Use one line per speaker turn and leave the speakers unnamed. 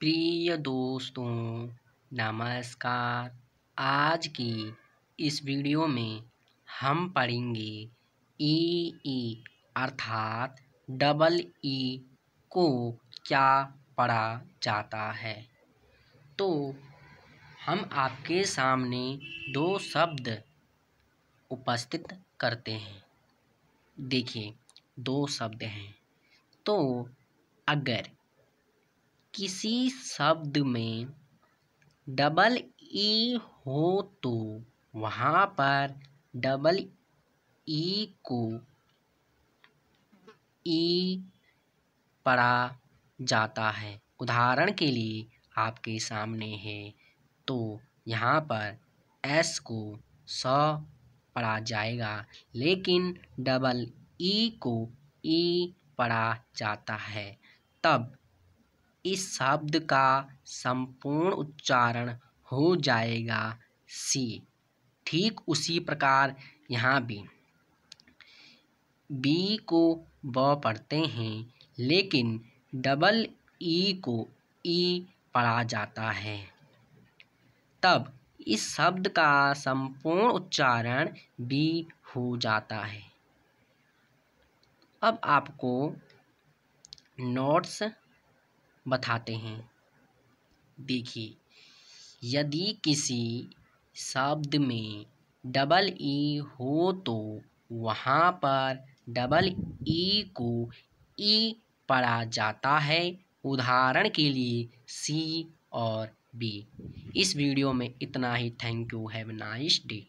प्रिय दोस्तों नमस्कार आज की इस वीडियो में हम पढ़ेंगे ई e ई e, अर्थात डबल ई e को क्या पढ़ा जाता है तो हम आपके सामने दो शब्द उपस्थित करते हैं देखिए दो शब्द हैं तो अगर किसी शब्द में डबल ई e हो तो वहाँ पर डबल ई e को ई e पढ़ा जाता है उदाहरण के लिए आपके सामने है तो यहाँ पर एस को स पढ़ा जाएगा लेकिन डबल ई को ई पढ़ा जाता है तब इस शब्द का संपूर्ण उच्चारण हो जाएगा सी ठीक उसी प्रकार यहाँ भी बी को ब पढ़ते हैं लेकिन डबल ई को ई पढ़ा जाता है तब इस शब्द का संपूर्ण उच्चारण बी हो जाता है अब आपको नोट्स बताते हैं देखिए यदि किसी शब्द में डबल ई e हो तो वहाँ पर डबल ई e को ई e पढ़ा जाता है उदाहरण के लिए सी और बी इस वीडियो में इतना ही thank you have nice day